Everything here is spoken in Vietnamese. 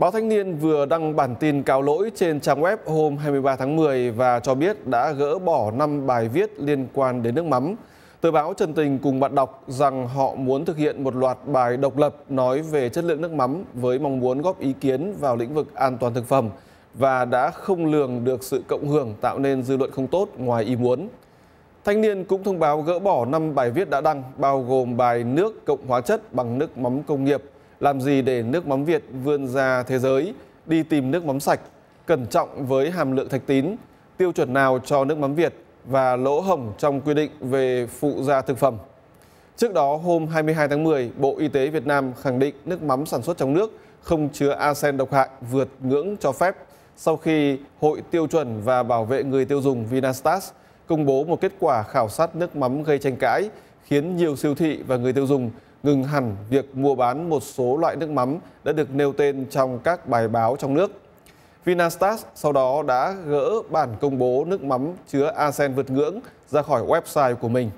Báo Thanh niên vừa đăng bản tin cáo lỗi trên trang web hôm 23 tháng 10 và cho biết đã gỡ bỏ 5 bài viết liên quan đến nước mắm. Tờ báo Trần Tình cùng bạn đọc rằng họ muốn thực hiện một loạt bài độc lập nói về chất lượng nước mắm với mong muốn góp ý kiến vào lĩnh vực an toàn thực phẩm và đã không lường được sự cộng hưởng tạo nên dư luận không tốt ngoài ý muốn. Thanh niên cũng thông báo gỡ bỏ 5 bài viết đã đăng, bao gồm bài nước cộng hóa chất bằng nước mắm công nghiệp – làm gì để nước mắm Việt vươn ra thế giới, đi tìm nước mắm sạch, cẩn trọng với hàm lượng thạch tín, tiêu chuẩn nào cho nước mắm Việt và lỗ hổng trong quy định về phụ gia thực phẩm. Trước đó, hôm 22 tháng 10, Bộ Y tế Việt Nam khẳng định nước mắm sản xuất trong nước không chứa arsen độc hại vượt ngưỡng cho phép sau khi Hội Tiêu chuẩn và Bảo vệ người tiêu dùng Vinastas công bố một kết quả khảo sát nước mắm gây tranh cãi, khiến nhiều siêu thị và người tiêu dùng ngừng hẳn việc mua bán một số loại nước mắm đã được nêu tên trong các bài báo trong nước. Vinastat sau đó đã gỡ bản công bố nước mắm chứa arsen vượt ngưỡng ra khỏi website của mình.